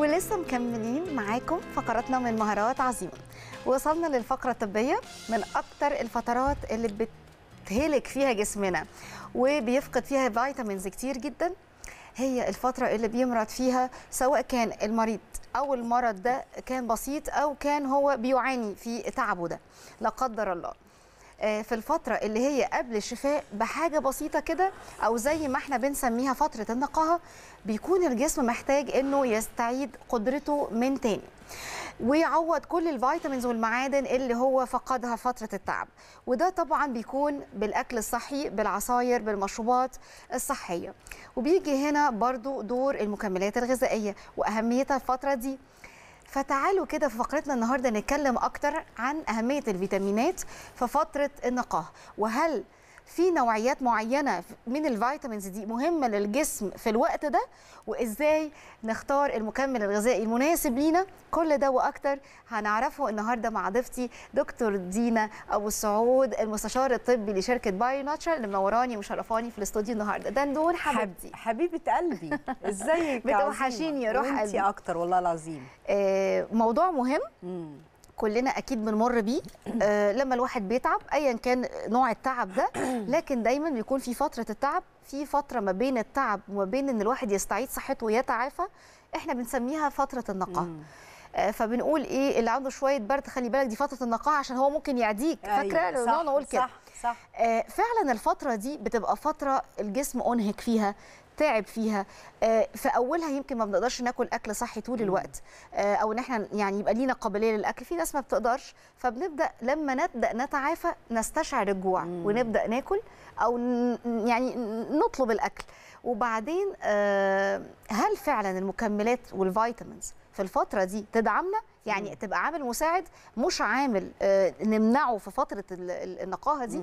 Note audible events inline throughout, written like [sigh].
ولسه مكملين معاكم فقراتنا من مهارات عظيمه وصلنا للفقره الطبيه من اكتر الفترات اللي بتهلك فيها جسمنا وبيفقد فيها فيتامينز كتير جدا هي الفترة اللي بيمرض فيها سواء كان المريض أو المرض ده كان بسيط أو كان هو بيعاني في تعبه ده لا قدر الله آه، في الفتره اللي هي قبل الشفاء بحاجه بسيطه كده او زي ما احنا بنسميها فتره النقاهه بيكون الجسم محتاج انه يستعيد قدرته من تاني ويعوض كل الفيتامينز والمعادن اللي هو فقدها فترة التعب وده طبعا بيكون بالأكل الصحي بالعصاير بالمشروبات الصحية وبيجي هنا برضو دور المكملات الغذائية وأهميتها الفترة دي فتعالوا كده في فقرتنا النهارده نتكلم اكتر عن اهميه الفيتامينات في فتره النقاهه وهل في نوعيات معينه من الفيتامينز دي مهمه للجسم في الوقت ده وازاي نختار المكمل الغذائي المناسب لينا كل ده واكتر هنعرفه النهارده مع ضيفتي دكتور دينا ابو السعود المستشار الطبي لشركه بايو ناتشر اللي منوراني ومشرفاني في الاستوديو النهارده ده ندور حبيبتي حبيبه قلبي [laughs] ازيك بتوحشيني يا روح قلبي اكتر والله العظيم آه، موضوع مهم كلنا اكيد بنمر بيه [coughs] آه لما الواحد بيتعب ايا كان نوع التعب ده [coughs] لكن دايما بيكون في فتره التعب في فتره ما بين التعب وما بين ان الواحد يستعيد صحته ويتعافى احنا بنسميها فتره النقاهه آه، فبنقول ايه اللي عنده شويه برد خلي بالك دي فتره النقاهه عشان هو ممكن يعديك أيوة، فاكره صح صح نقول كده صح صح آه، فعلا الفتره دي بتبقى فتره الجسم انهك فيها تعب فيها آه، في اولها يمكن ما بنقدرش ناكل اكل صحي طول الوقت آه، او ان احنا يعني يبقى لينا قابليه للاكل في ناس ما بتقدرش فبنبدا لما نبدا نتعافى نستشعر الجوع ونبدا ناكل او يعني نطلب الاكل وبعدين آه، هل فعلا المكملات والفيتامينز في الفتره دي تدعمنا يعني تبقى عامل مساعد مش عامل نمنعه في فتره النقاهه دي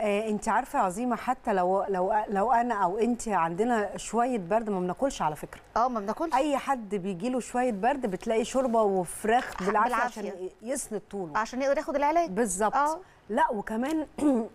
آه، انت عارفه عظيمه حتى لو لو لو انا او انت عندنا شويه برد ما بناكلش على فكره اه ما بناكلش اي حد بيجي له شويه برد بتلاقي شوربه وفراخ بالعافيه, بالعافية. عشان يسند طوله عشان يقدر ياخد العلاج بالظبط اه. لا وكمان [clears throat] [clears throat]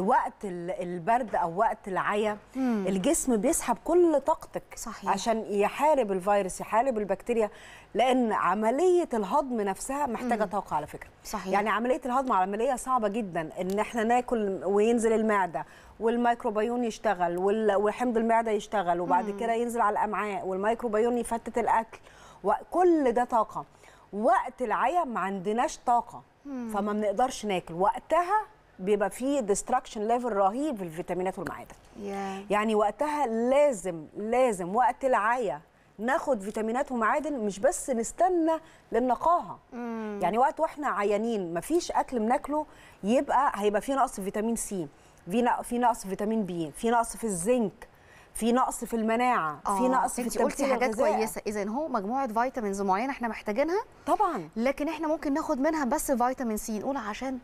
وقت البرد او وقت العيا الجسم بيسحب كل طاقتك صحيح. عشان يحارب الفيروس يحارب البكتيريا لان عمليه الهضم نفسها محتاجه طاقه على فكره صحيح. يعني عمليه الهضم عمليه صعبه جدا ان احنا ناكل وينزل المعده والميكروبيون يشتغل وحمض المعده يشتغل وبعد كده ينزل على الامعاء والميكروبيون يفتت الاكل وكل ده طاقه وقت العيا ما عندناش طاقه فما بنقدرش ناكل وقتها بيبقى فيه ديستراكشن ليفل رهيب في الفيتامينات والمعادن yeah. يعني وقتها لازم لازم وقت العيا ناخد فيتامينات ومعادن مش بس نستنى للنقاهه mm. يعني وقت واحنا عيانين مفيش اكل بناكله يبقى هيبقى فيه نقص في فيتامين سي في نقص في فيتامين بي في نقص في الزنك في نقص في المناعه آه. في نقص في التمثيل قلتي حاجات الغذائي. كويسه اذا هو مجموعه فيتامينز معينه احنا محتاجينها طبعا لكن احنا ممكن ناخد منها بس فيتامين سي نقول عشان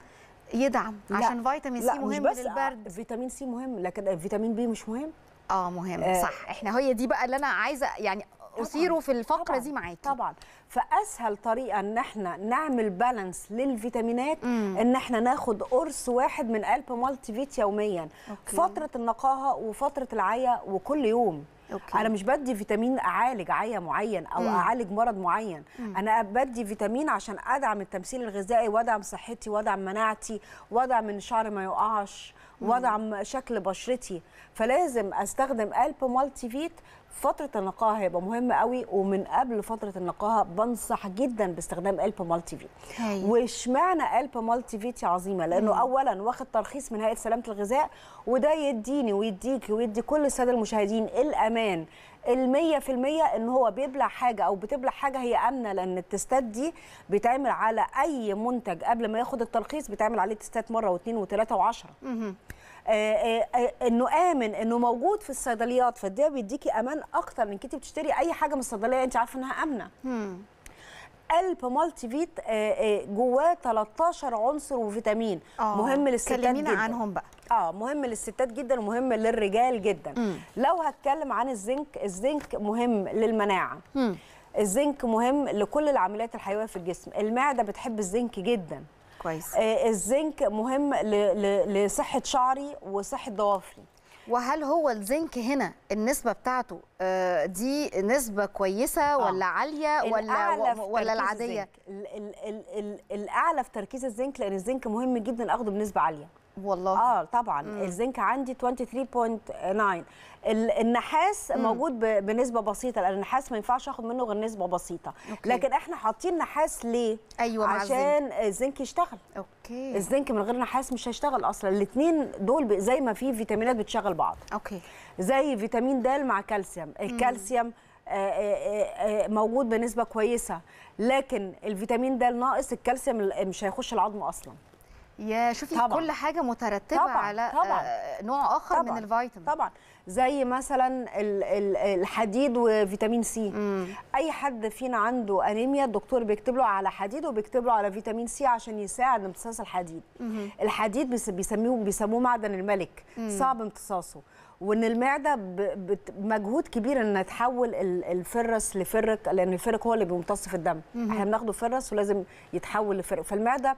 يدعم عشان فيتامين سي مهم بس للبرد آه، فيتامين سي مهم لكن فيتامين بي مش مهم اه مهم آه صح احنا هي دي بقى اللي انا عايزه يعني اثيره في الفقره طبعًا. دي معاكي طبعا فاسهل طريقه ان احنا نعمل بالانس للفيتامينات مم. ان احنا ناخد قرص واحد من قلب مالتي فيت يوميا أوكي. فتره النقاهه وفتره العيا وكل يوم أوكي. انا مش بدي فيتامين اعالج عيا معين او مم. اعالج مرض معين مم. انا بدي فيتامين عشان ادعم التمثيل الغذائي وادعم صحتي وادعم مناعتي وادعم ان شعري ما يقعش وادعم شكل بشرتي فلازم استخدم الب مالتي فيت فتره النقاهه هيبقى مهم قوي ومن قبل فتره النقاهه بنصح جدا باستخدام الب مالتي في واشمعنى الب مالتي فيتي عظيمه لانه مم. اولا واخد ترخيص من هيئه سلامه الغذاء وده يديني ويديكي ويدي كل الساده المشاهدين الامان المية في المية ان هو بيبلع حاجة او بتبلع حاجة هي امنة لان التستات دي بيتعمل على اي منتج قبل ما ياخد الترخيص بيتعمل عليه تستات مرة واثنين وثلاثة وعشرة آه، آه، آه، انه امن انه موجود في الصيدليات فده بيديكي امان اكتر انك انت بتشتري اي حاجه من الصيدليه انت عارفه انها امنه قلب مالتي فيت جواه 13 عنصر وفيتامين آه. مهم للستات جدا كلمينا عنهم بقى اه مهم للستات جدا ومهم للرجال جدا م. لو هتكلم عن الزنك الزنك مهم للمناعه م. الزنك مهم لكل العمليات الحيويه في الجسم المعده بتحب الزنك جدا كويس آه، الزنك مهم لصحه شعري وصحه ضوافري وهل هو الزنك هنا النسبه بتاعته آه، دي نسبه كويسه آه. ولا عاليه ولا ولا العاديه الزنك. الاعلى في تركيز الزنك لان الزنك مهم جدا اخده بنسبه عاليه والله اه طبعا مم. الزنك عندي 23.9 النحاس مم. موجود بنسبه بسيطه لان النحاس ما ينفعش اخد منه غير نسبه بسيطه أوكي. لكن احنا حاطين نحاس ليه أيوة عشان الزنك يشتغل اوكي الزنك من غير نحاس مش هيشتغل اصلا الاثنين دول زي ما في فيتامينات بتشغل بعض اوكي زي فيتامين د مع كالسيوم الكالسيوم آه، آه، آه، موجود بنسبه كويسه لكن الفيتامين د ناقص الكالسيوم مش هيخش العظم اصلا يا شوفي طبعًا. كل حاجه مترتبه طبعًا. على آه، طبعًا. نوع اخر طبعًا. من الفيتامين طبعا زي مثلا الحديد وفيتامين سي مم. اي حد فينا عنده انيميا الدكتور بيكتب له على حديد وبيكتب له على فيتامين سي عشان يساعد امتصاص الحديد مم. الحديد بيسموه بيسموه معدن الملك مم. صعب امتصاصه وان المعده بمجهود كبير ان تحول الفرس لفرك لان الفرك هو اللي بيمتص في الدم احنا بناخده فرس ولازم يتحول لفرك فالمعده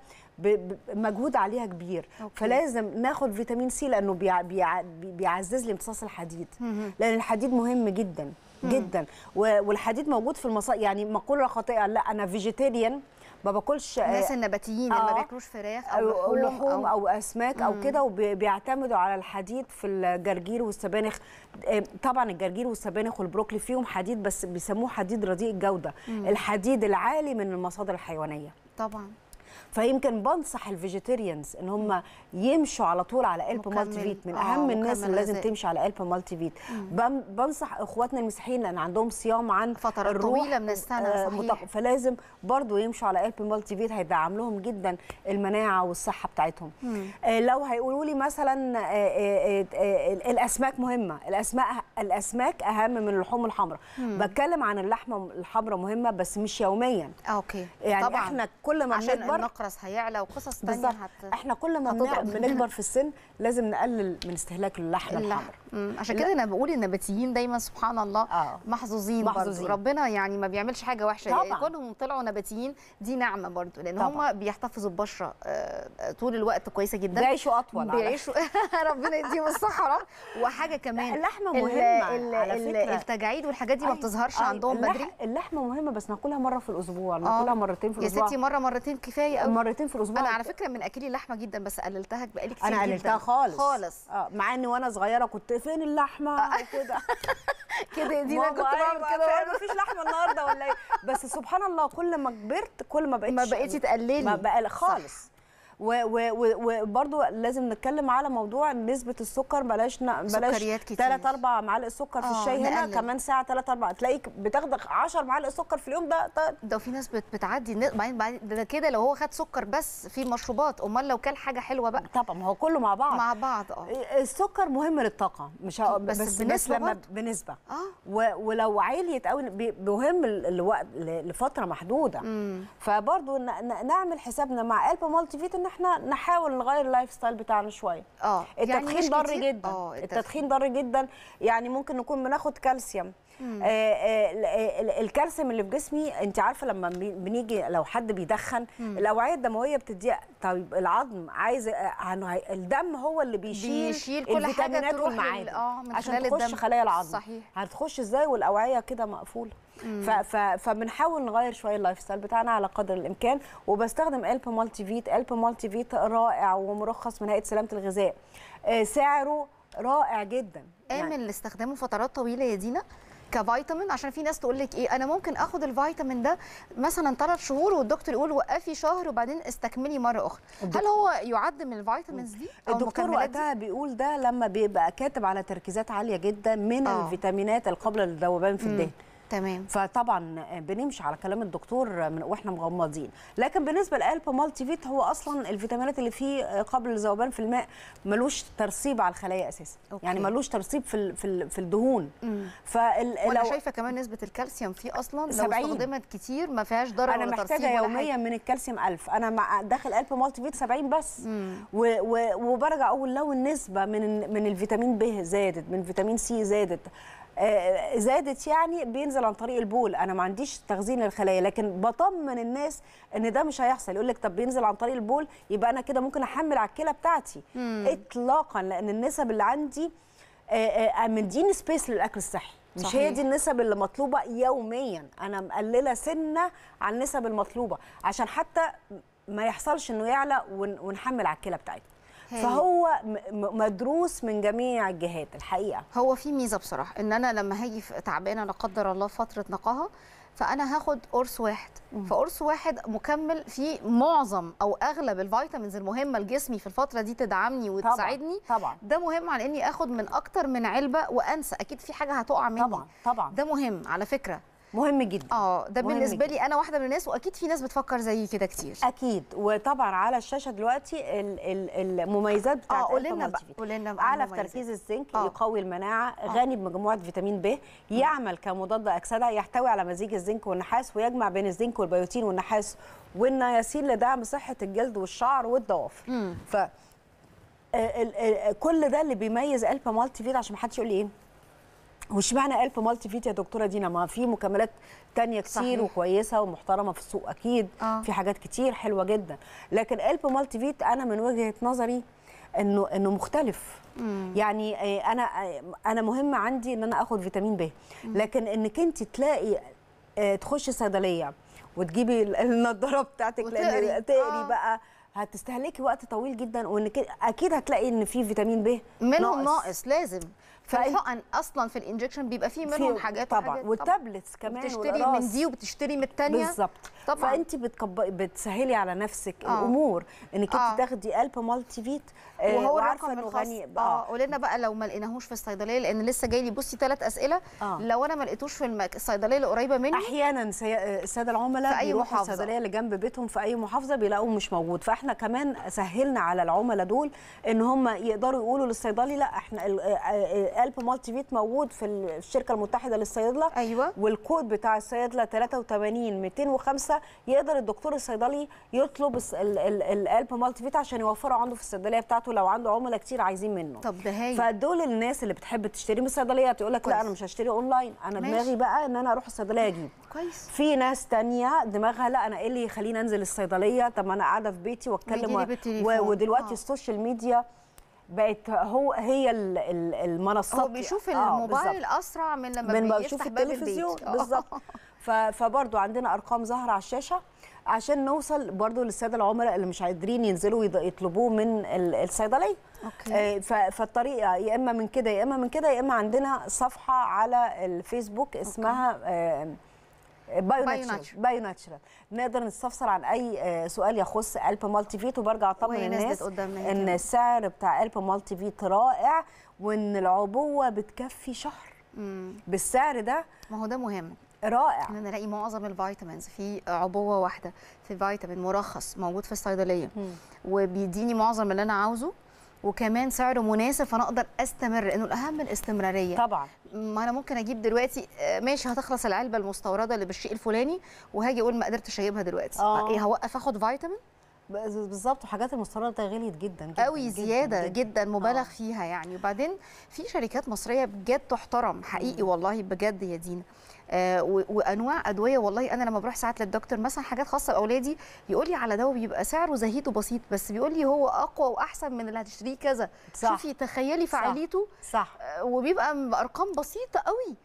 مجهود عليها كبير أوكي. فلازم ناخد فيتامين سي لانه بيع... بيع... بيعزز لي امتصاص الحديد مم. لان الحديد مهم جدا مم. جدا والحديد موجود في المصائب يعني مقوله خاطئه لا انا فيجيتيريان ما باكلش آه، الناس النباتيين اللي ما آه، بياكلوش فراخ او لحوم أو, او اسماك او كده وبيعتمدوا على الحديد في الجرجير والسبانخ آه، طبعا الجرجير والسبانخ والبروكلي فيهم حديد بس بيسموه حديد رديء الجوده الحديد العالي من المصادر الحيوانيه طبعا فيمكن بنصح الفيجيتيريانز ان هم يمشوا على طول على قلب مالتي فيت من آه، اهم الناس اللي لازم تمشي على قلب مالتي فيت بنصح اخواتنا المسيحيين لان عندهم صيام عن فترات طويله من السنه آه، صحيح. فلازم برضو يمشوا على قلب مالتي فيت هيدعم لهم جدا المناعه والصحه بتاعتهم آه لو هيقولوا لي مثلا آه آه آه, آه، الاسماك مهمه الاسماك الاسماك اهم من اللحوم الحمراء بتكلم عن اللحمه الحمراء مهمه بس مش يوميا اوكي يعني طبعا. احنا كل ما بنكبر الأقرص هيعلى وقصص ثانيه هت... احنا كل ما بنكبر في السن لازم نقلل من استهلاك اللحمة الحمر عشان كده أنا بقول النباتيين دايما سبحان الله آه. محظوظين, محظوظين. برضو. ربنا يعني ما بيعملش حاجة وحشة يعني طبعا. كلهم طلعوا نباتيين دي نعمة برضو لأن هم بيحتفظوا ببشرة آه، آه، طول الوقت كويسة جدا بيعيشوا أطول بيعيشوا [laughs] ربنا يديهم الصحة وحاجة كمان اللحمة مهمة الـ على فكرة. التجاعيد والحاجات دي ما بتظهرش عندهم بدري اللحمة مهمة بس ناكلها مرة في الأسبوع آه. ناكلها مرتين في الأسبوع يا ستي مرة مرتين كفاية مرتين في الاسبوع انا على فكره من اكلي اللحمه جدا بس قللتها بقالي كتير انا قللتها خالص خالص اه مع ان وانا صغيره كنت فين اللحمه آه. كده [laughs] كده دي انا كنت بعمل أيوة، كده مفيش لحمه النهارده ولا ايه بس سبحان الله كل ما كبرت كل ما بقيتش ما بقيتي تقللي ما بقى خالص وبرده لازم نتكلم على موضوع نسبه السكر بلاش بلاش ثلاث اربع معالق سكر في آه، الشاي هنا كمان ساعه ثلاث اربع تلاقيك بتاخدك 10 معالق سكر في اليوم ده ده, في ناس بتعدي بعدين ده كده لو هو خد سكر بس في مشروبات امال لو كان حاجه حلوه بقى طبعا ما هو كله مع بعض مع بعض اه إيه، السكر مهم للطاقه مش بس, بس بنسبه لما بنسبه اه ولو عاليه قوي مهم لفتره محدوده فبرضه نعمل حسابنا مع الب مالتي فيت ان احنا نحاول نغير اللايف ستايل بتاعنا شويه اه يعني التدخين يعني ضار جدا أوه. التدخين ضار جدا يعني ممكن نكون بناخد كالسيوم آه، آه، الكالسيوم اللي في جسمي انت عارفه لما بنيجي لو حد بيدخن الاوعيه الدمويه بتدي طيب العظم عايز آه، الدم هو اللي بيشيل, بيشيل كل حاجه تروح اه عشان تخش خلايا العظم صحيح هتخش ازاي والاوعيه كده مقفوله فبنحاول نغير شويه اللايف ستايل بتاعنا على قدر الامكان وبستخدم الب مالتي فيت الب مالتي فيت رائع ومرخص من هيئه سلامه الغذاء آه، سعره رائع جدا امن يعني لاستخدامه فترات طويله يا دينا كفيتامين عشان في ناس تقول لك ايه انا ممكن اخد الفيتامين ده مثلا ثلاث شهور والدكتور يقول وقفي شهر وبعدين استكملي مره اخرى هل هو يعد من الفيتامينز دي أو الدكتور وقتها بيقول ده لما بيبقى كاتب على تركيزات عاليه جدا من آه. الفيتامينات القابله للذوبان في الدهن تمام فطبعا بنمشي على كلام الدكتور من واحنا مغمضين لكن بالنسبه لالب مالتي فيت هو اصلا الفيتامينات اللي فيه قبل الذوبان في الماء ملوش ترسيب على الخلايا اساسا أوكي. يعني ملوش ترسيب في ال في, ال في الدهون فال وانا شايفه كمان نسبه الكالسيوم فيه اصلا لو 70. استخدمت كتير ما فيهاش ضرر انا محتاجه يوميا من الكالسيوم 1000 انا مع داخل الب مالتي فيت 70 بس وبرجع اقول لو النسبه من من الفيتامين ب زادت من فيتامين سي زادت آه، زادت يعني بينزل عن طريق البول انا ما عنديش تخزين للخلايا لكن بطمن الناس ان ده مش هيحصل يقول لك طب بينزل عن طريق البول يبقى انا كده ممكن احمل على الكلى بتاعتي مم. اطلاقا لان النسب اللي عندي آه، آه، مدين سبيس للاكل الصحي مش صحيح. هي دي النسب اللي مطلوبه يوميا انا مقلله سنه عن النسب المطلوبه عشان حتى ما يحصلش انه يعلى ونحمل على الكلى بتاعتنا فهو مدروس من جميع الجهات الحقيقه هو في ميزه بصراحه ان انا لما هاجي تعبانه لا قدر الله فتره نقاهه فانا هاخد قرص واحد فقرص واحد مكمل في معظم او اغلب الفيتامينز المهمه لجسمي في الفتره دي تدعمني وتساعدني طبعا. طبعا. ده مهم على اني اخد من اكتر من علبه وانسى اكيد في حاجه هتقع مني طبعا طبعا ده مهم على فكره مهم جدا اه ده بالنسبه لي انا واحده من الناس واكيد في ناس بتفكر زيي كده كتير اكيد وطبعا على الشاشه دلوقتي المميزات بتاعت اه قول لنا بقى قول لنا اعلى في تركيز الزنك أوه. يقوي المناعه أوه. غني بمجموعه فيتامين ب يعمل كمضاد اكسده يحتوي على مزيج الزنك والنحاس ويجمع بين الزنك والبيوتين والنحاس والنياسين لدعم صحه الجلد والشعر والضوافر ف آه، كل ده اللي بيميز الفا مالتي فيت عشان ما حدش يقول لي ايه وش معنى الف مالتي فيت يا دكتوره دينا ما في مكملات تانية كتير صحيح. وكويسه ومحترمه في السوق اكيد آه. في حاجات كتير حلوه جدا لكن الف مالتي فيت انا من وجهه نظري انه انه مختلف مم. يعني آه، انا آه، انا مهم عندي ان انا اخد فيتامين ب لكن انك انت تلاقي آه، تخشي صيدليه وتجيبي النضاره بتاعتك وتقري. لان تقري آه. بقى هتستهلكي وقت طويل جدا وانك اكيد هتلاقي ان في فيتامين ب منهم ناقص. ناقص لازم فالحقن اصلا في الانجكشن بيبقى فيه منهم حاجات طبعا والتابلتس طبعًا. كمان بتشتري من دي وبتشتري من الثانيه بالظبط طبعا فانت بتكب... بتسهلي على نفسك آه. الامور انك انت آه. تاخدي الب مالتي فيت آه وهو الرقم الغني آه،, اه قولي لنا بقى لو ما لقيناهوش في الصيدليه لان لسه جاي لي بصي ثلاث اسئله آه. لو انا ما لقيتوش في المك... الصيدليه اللي قريبه مني احيانا سي... آه، الساده العملاء في اي محافظه الصيدليه اللي جنب بيتهم في اي محافظه بيلاقوه مش موجود فاحنا كمان سهلنا على العملاء دول ان هم يقدروا يقولوا للصيدلي لا احنا القلب مالتي فيت موجود في الشركه المتحده للصيدله ايوه والكود بتاع الصيدله 83 205 يقدر الدكتور الصيدلي يطلب القلب مالتي فيت عشان يوفره عنده في الصيدليه بتاعته لو عنده عملاء كتير عايزين منه طب ده هايل فدول الناس اللي بتحب تشتري من الصيدليه تقول لك لا انا مش هشتري اونلاين انا ماشي. دماغي بقى ان انا اروح الصيدليه اجيب كويس في ناس ثانيه دماغها لا انا ايه اللي يخليني انزل الصيدليه طب ما انا قاعده في بيتي واتكلم و... ودلوقتي آه. السوشيال ميديا بقت هو هي المنصات هو بيشوف يعني. الموبايل اسرع من لما من بيشوف التلفزيون بالظبط [laughs] فبرضو عندنا ارقام ظاهره على الشاشه عشان نوصل برضو للساده العملاء اللي مش قادرين ينزلوا يطلبوه من الصيدليه أوكي. آه، فالطريقه يا اما من كده يا اما من كده يا اما عندنا صفحه على الفيسبوك اسمها أوكي. آه، بايو ناتشرال بايو ناتشرال نقدر نستفسر عن اي آه، سؤال يخص الب مالتي فيت وبرجع اطمن الناس ان السعر بتاع الب مالتي فيت رائع وان العبوه بتكفي شهر مم. بالسعر ده ما هو ده مهم رائع ان نلاقي معظم الفيتامينز في عبوه واحده في فيتامين مرخص موجود في الصيدليه وبيديني معظم اللي انا عاوزه وكمان سعره مناسب فانا اقدر استمر لانه الاهم الاستمراريه طبعا ما انا ممكن اجيب دلوقتي آه، ماشي هتخلص العلبه المستورده اللي بالشيء الفلاني وهاجي اقول ما قدرتش اجيبها دلوقتي آه. ايه هوقف اخد فيتامين بالظبط وحاجات المستورده غليت جدا, جداً قوي زياده جداً, جداً, جدا مبالغ آه. فيها يعني وبعدين في شركات مصريه بجد تحترم حقيقي والله بجد يا دينا آه، وانواع ادويه والله انا لما بروح ساعات للدكتور مثلا حاجات خاصه باولادي يقول لي على دواء بيبقى سعره زهيد وبسيط بس بيقول لي هو اقوى واحسن من اللي هتشتريه كذا صح. شوفي تخيلي فعاليته صح, صح. آه، وبيبقى بارقام بسيطه قوي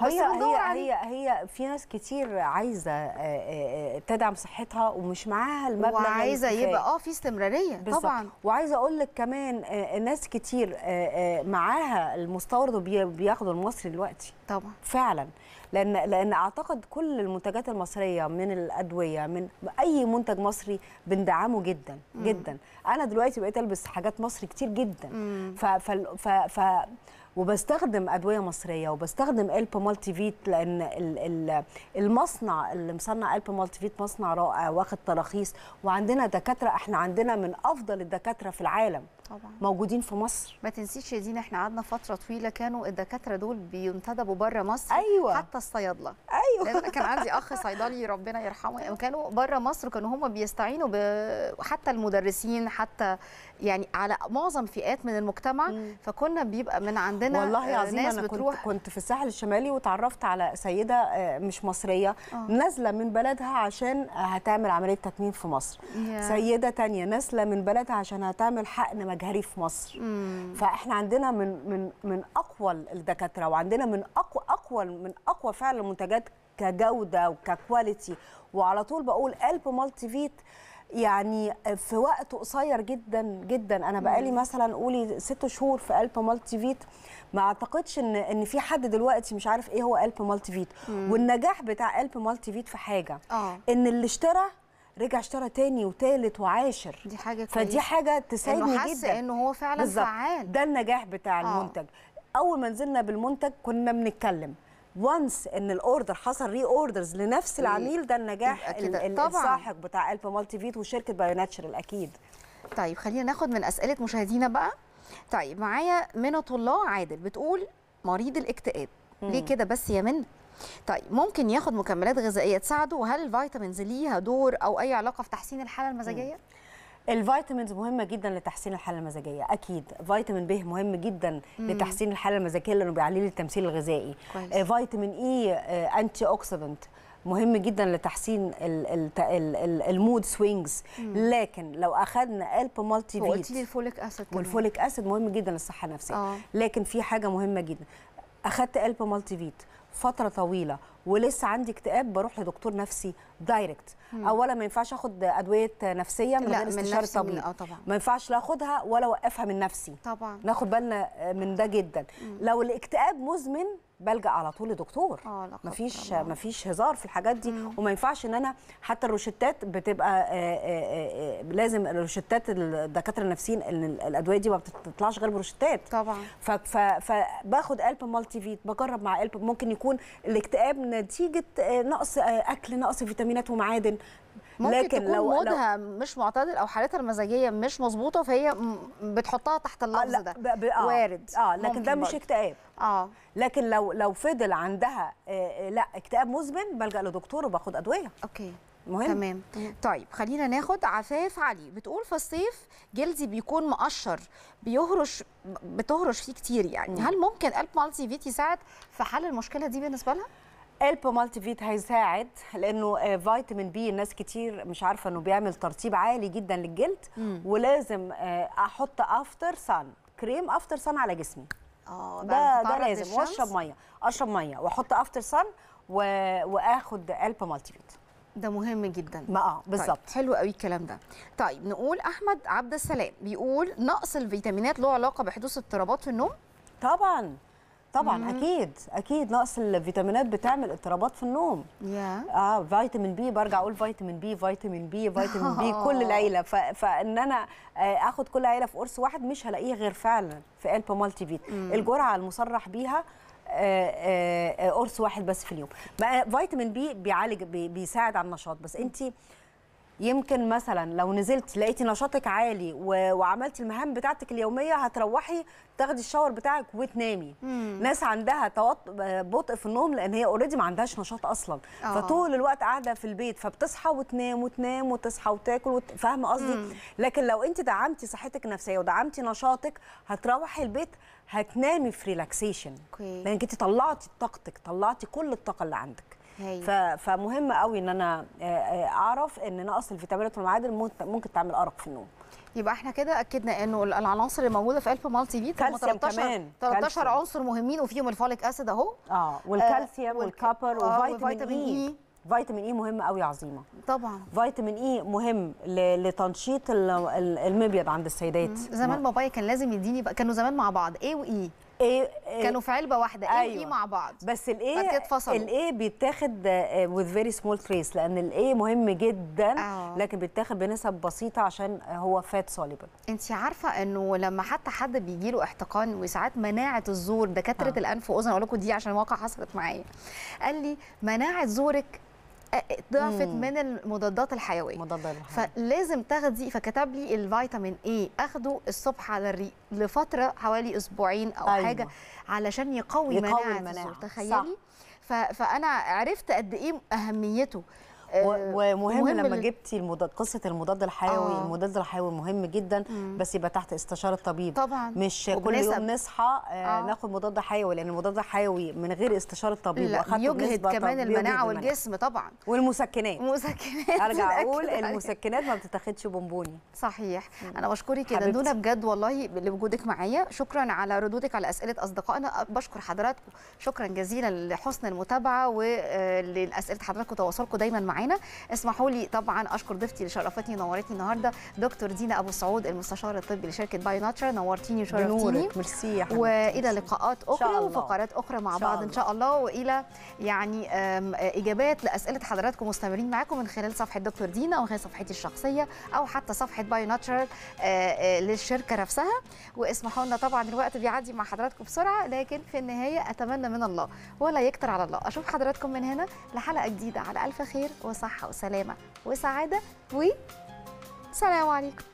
هي هي عن... هي هي في ناس كتير عايزه آه، تدعم صحتها ومش معاها المبلغ وعايزه يبقى اه في استمراريه طبعا وعايزه اقول لك كمان ناس كتير معاها المستورد وبياخدوا المصري دلوقتي طبعا فعلا لان لان اعتقد كل المنتجات المصريه من الادويه من اي منتج مصري بندعمه جدا مم. جدا انا دلوقتي بقيت البس حاجات مصري كتير جدا ف, ف, ف, ف وبستخدم ادويه مصريه وبستخدم الب مالتي فيت لان المصنع اللي مصنع الب مالتي فيت مصنع رائع واخد تراخيص وعندنا دكاتره احنا عندنا من افضل الدكاتره في العالم طبعا موجودين في مصر ما تنسيش يا دينا احنا قعدنا فتره طويله كانوا الدكاتره دول بينتدبوا بره مصر أيوة. حتى الصيادله ايوه لان كان عندي اخ صيدلي ربنا يرحمه أيوة. كانوا بره مصر كانوا هم بيستعينوا ب... حتى المدرسين حتى يعني على معظم فئات من المجتمع مم. فكنا بيبقى من عندنا والله العظيم ناس أنا بتروح كنت, كنت في الساحل الشمالي وتعرفت على سيده آه، مش مصريه آه. نازله من بلدها عشان هتعمل عمليه تكميم في مصر yeah. سيده تانية نازله من بلدها عشان هتعمل حقن جري في مصر مم. فاحنا عندنا من من من اقوى الدكاتره وعندنا من اقوى اقوى من اقوى فعلا المنتجات كجوده وككواليتي وعلى طول بقول قلب مالتي فيت يعني في وقت قصير جدا جدا انا بقالي مثلا قولي ست شهور في قلب مالتي فيت ما اعتقدش ان ان في حد دلوقتي مش عارف ايه هو قلب مالتي فيت مم. والنجاح بتاع قلب مالتي فيت في حاجه أوه. ان اللي اشترى رجع اشترى تاني وتالت وعاشر دي حاجه كويسة. فدي حاجه تساعدني جدا حس انه هو فعلا بالزبط. فعال ده النجاح بتاع آه. المنتج اول ما نزلنا بالمنتج كنا بنتكلم وانس ان الاوردر حصل ري اوردرز لنفس العميل ده النجاح الساحق بتاع الف مالتي فيت وشركه بايوناتشرال اكيد طيب خلينا ناخد من اسئله مشاهدينا بقى طيب معايا منى الله عادل بتقول مريض الاكتئاب ليه كده بس يا من طيب ممكن ياخد مكملات غذائيه تساعده وهل الفيتامينز ليها دور او اي علاقه في تحسين الحاله المزاجيه؟ م. الفيتامينز مهمه جدا لتحسين الحاله المزاجيه اكيد فيتامين ب مهم جدا لتحسين الحاله المزاجيه لانه بيعلي التمثيل الغذائي كويس. آه، فيتامين اي انتي اوكسيدنت مهم جدا لتحسين المود سوينجز لكن لو اخذنا الب مالتي فيت قلت لي الفوليك اسيد والفوليك اسيد مهم جدا للصحه النفسيه آه. لكن في حاجه مهمه جدا اخذت الب مالتي فيت فتره طويله ولسه عندي اكتئاب بروح لدكتور نفسي دايركت اولا ما ينفعش اخد ادويه نفسيه من غير استشاره طبيب آه، طبعا ما ينفعش لا اخدها ولا اوقفها من نفسي طبعا ناخد بالنا من ده جدا مم. لو الاكتئاب مزمن بلجا على طول لدكتور آه مفيش طبعا. مفيش هزار في الحاجات دي مم. وما ينفعش ان انا حتى الروشتات بتبقى آآ آه، آآ آه، آه، لازم الروشتات الدكاتره النفسيين الادويه دي ما بتطلعش غير بروشتات طبعا فباخد قلب مالتي فيت بجرب مع قلب ممكن يكون الاكتئاب نتيجه نقص اكل نقص فيتامينات ومعادن ممكن لكن تكون لو مودها لو مش معتدل او حالتها المزاجيه مش مظبوطه فهي بتحطها تحت آه، اللفظ آه ده ب... آه وارد اه لكن ده مش اكتئاب اه لكن لو لو فضل عندها آه،, آه لا اكتئاب مزمن بلجا لدكتور وباخد ادويه اوكي مهم تمام طيب خلينا ناخد عفاف علي بتقول في الصيف جلدي بيكون مقشر بيهرش بتهرش فيه كتير يعني هل ممكن قلب مالتي فيت يساعد في حل المشكله دي بالنسبه لها الب مالتي فيت هيساعد لانه آه، فيتامين بي الناس كتير مش عارفه انه بيعمل ترطيب عالي جدا للجلد مم. ولازم آه، احط افتر سان كريم افتر سان على جسمي اه ده ده لازم واشرب ميه اشرب ميه واحط افتر سان و... واخد الب مالتي فيت ده مهم جدا ما اه طيب، بالظبط طيب. حلو قوي الكلام ده طيب نقول احمد عبد السلام بيقول نقص الفيتامينات له علاقه بحدوث اضطرابات في النوم طبعا طبعا مم. اكيد اكيد نقص الفيتامينات بتعمل اضطرابات في النوم yeah. اه فيتامين بي برجع اقول فيتامين بي فيتامين بي فيتامين بي كل [laughs] العيله ف... فان انا آه، اخد كل عيله في قرص واحد مش هلاقيه غير فعلا في الب مالتي فيت الجرعه المصرح بيها آه، آه، قرص واحد بس في اليوم فيتامين بي بيعالج بيساعد على النشاط بس انت يمكن مثلا لو نزلت لقيتي نشاطك عالي وعملت وعملتي المهام بتاعتك اليوميه هتروحي تاخدي الشاور بتاعك وتنامي مم. ناس عندها توط... بطء في النوم لان هي اوريدي ما عندهاش نشاط اصلا آه. فطول الوقت قاعده في البيت فبتصحى وتنام وتنام وتصحى وتاكل وت... فاهمه قصدي لكن لو انت دعمتي صحتك النفسيه ودعمتي نشاطك هتروحي البيت هتنامي في ريلاكسيشن لانك انت طلعتي طاقتك طلعتي كل الطاقه اللي عندك فمهم قوي ان انا آه، آه، اعرف ان نقص الفيتامينات والمعادن ممكن تعمل ارق في النوم يبقى احنا كده اكدنا انه العناصر اللي موجوده في الف مالتي بيت 13 كمان. 13 كالسيوم. عنصر مهمين وفيهم الفوليك اسيد اهو اه والكالسيوم آه والكابر آه وفيتامين اي فيتامين اي مهم قوي عظيمه طبعا فيتامين اي مهم لتنشيط المبيض عند السيدات زمان بابايا كان لازم يديني بقى كانوا زمان مع بعض ايه وايه e. ايه،, ايه كانوا في علبه واحده ايه أيوة. مع بعض بس الايه الايه بيتاخد وذ فيري سمول تريس لان الايه مهم جدا أوه. لكن بيتاخد بنسب بسيطه عشان هو فات سوليبل انت عارفه انه لما حتى حد بيجي له احتقان وساعات مناعه الزور دكاتره آه. الانف واذن اقول لكم دي عشان واقع حصلت معايا قال لي مناعه زورك ضعفت من المضادات الحيويه مضادات فلازم تاخدي فكتب لي الفيتامين اي اخده الصبح على الريق لفتره حوالي اسبوعين او أيوة. حاجه علشان يقوي, يقوي مناعه تخيلي فانا عرفت قد ايه اهميته آه، ومهم مهم لما جبتي المضاد قصه المضاد الحيوي آه. المضاد الحيوي مهم جدا مم. بس يبقى تحت استشاره طبيب طبعا مش وبنسب. كل يوم نصحى آه،, آه. ناخد مضاد حيوي لان المضاد الحيوي من غير استشاره طبيب يجهد كمان المناعه والجسم طبعا والمسكنات مسكنات ارجع [laughs] اقول المسكنات ما بتتاخدش بونبوني صحيح انا بشكرك يا دندونه بجد والله لوجودك معايا شكرا على ردودك على اسئله اصدقائنا بشكر حضراتكم شكرا جزيلا لحسن المتابعه ولاسئله آه، حضراتكم وتواصلكم دايما معايا معانا اسمحوا لي طبعا اشكر ضيفتي اللي شرفتني ونورتني النهارده دكتور دينا ابو سعود المستشار الطبي لشركه باي ناتشر نورتيني وشرفتيني ميرسي يا حبيبتي والى لقاءات اخرى وفقرات اخرى مع بعض ان شاء الله والى يعني اجابات لاسئله حضراتكم مستمرين معاكم من خلال صفحه دكتور دينا او خلال صفحتي الشخصيه او حتى صفحه باي ناتشر آه، آه، للشركه نفسها واسمحوا لنا طبعا الوقت بيعدي مع حضراتكم بسرعه لكن في النهايه اتمنى من الله ولا يكتر على الله اشوف حضراتكم من هنا لحلقه جديده على الف خير وصحة وسلامة وسعادة وسلام عليكم